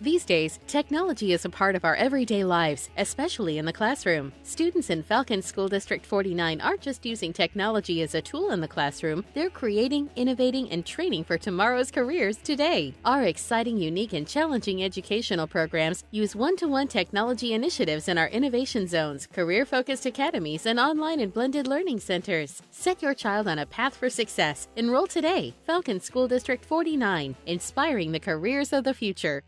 These days, technology is a part of our everyday lives, especially in the classroom. Students in Falcon School District 49 aren't just using technology as a tool in the classroom, they're creating, innovating, and training for tomorrow's careers today. Our exciting, unique, and challenging educational programs use one to one technology initiatives in our innovation zones, career focused academies, and online and blended learning centers. Set your child on a path for success. Enroll today. Falcon School District 49, inspiring the careers of the future.